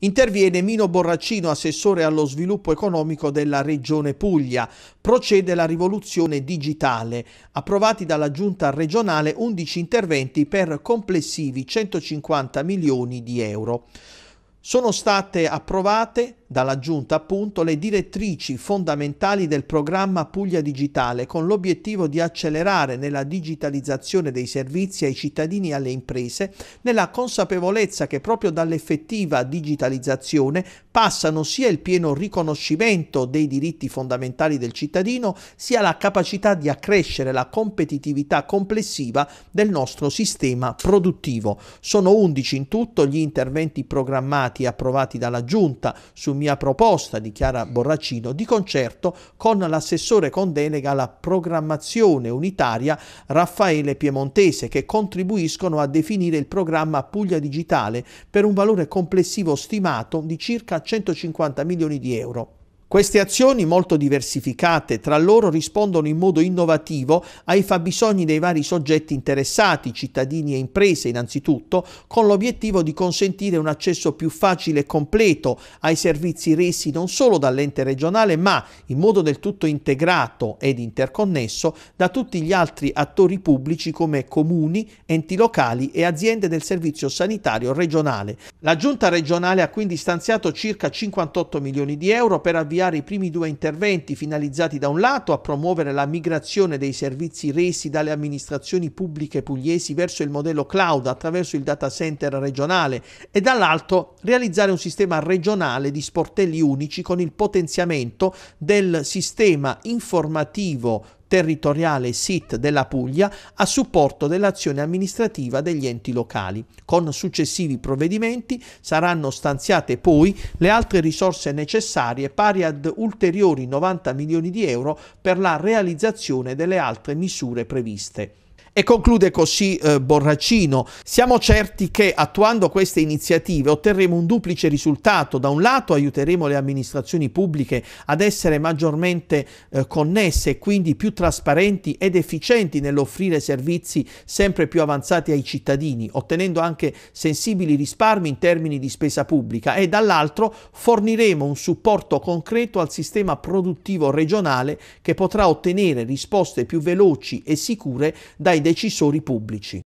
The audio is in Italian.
Interviene Mino Borraccino, assessore allo sviluppo economico della Regione Puglia. Procede la rivoluzione digitale. Approvati dalla Giunta regionale 11 interventi per complessivi 150 milioni di euro. Sono state approvate dalla Giunta appunto le direttrici fondamentali del programma Puglia Digitale con l'obiettivo di accelerare nella digitalizzazione dei servizi ai cittadini e alle imprese nella consapevolezza che proprio dall'effettiva digitalizzazione passano sia il pieno riconoscimento dei diritti fondamentali del cittadino sia la capacità di accrescere la competitività complessiva del nostro sistema produttivo. Sono 11 in tutto gli interventi programmati e approvati dalla Giunta su mia proposta, dichiara Borracino, di concerto con l'assessore con delega alla programmazione unitaria Raffaele Piemontese, che contribuiscono a definire il programma Puglia Digitale per un valore complessivo stimato di circa 150 milioni di euro. Queste azioni molto diversificate tra loro rispondono in modo innovativo ai fabbisogni dei vari soggetti interessati, cittadini e imprese innanzitutto, con l'obiettivo di consentire un accesso più facile e completo ai servizi resi non solo dall'ente regionale ma in modo del tutto integrato ed interconnesso da tutti gli altri attori pubblici come comuni, enti locali e aziende del servizio sanitario regionale. La giunta regionale ha quindi stanziato circa 58 milioni di euro per avviare avviare i primi due interventi finalizzati da un lato a promuovere la migrazione dei servizi resi dalle amministrazioni pubbliche pugliesi verso il modello cloud attraverso il data center regionale e dall'altro realizzare un sistema regionale di sportelli unici con il potenziamento del sistema informativo territoriale SIT della Puglia a supporto dell'azione amministrativa degli enti locali. Con successivi provvedimenti saranno stanziate poi le altre risorse necessarie pari ad ulteriori 90 milioni di euro per la realizzazione delle altre misure previste. E conclude così eh, Borracino, siamo certi che attuando queste iniziative otterremo un duplice risultato, da un lato aiuteremo le amministrazioni pubbliche ad essere maggiormente eh, connesse e quindi più trasparenti ed efficienti nell'offrire servizi sempre più avanzati ai cittadini, ottenendo anche sensibili risparmi in termini di spesa pubblica e dall'altro forniremo un supporto concreto al sistema produttivo regionale che potrà ottenere risposte più veloci e sicure dai decisori pubblici.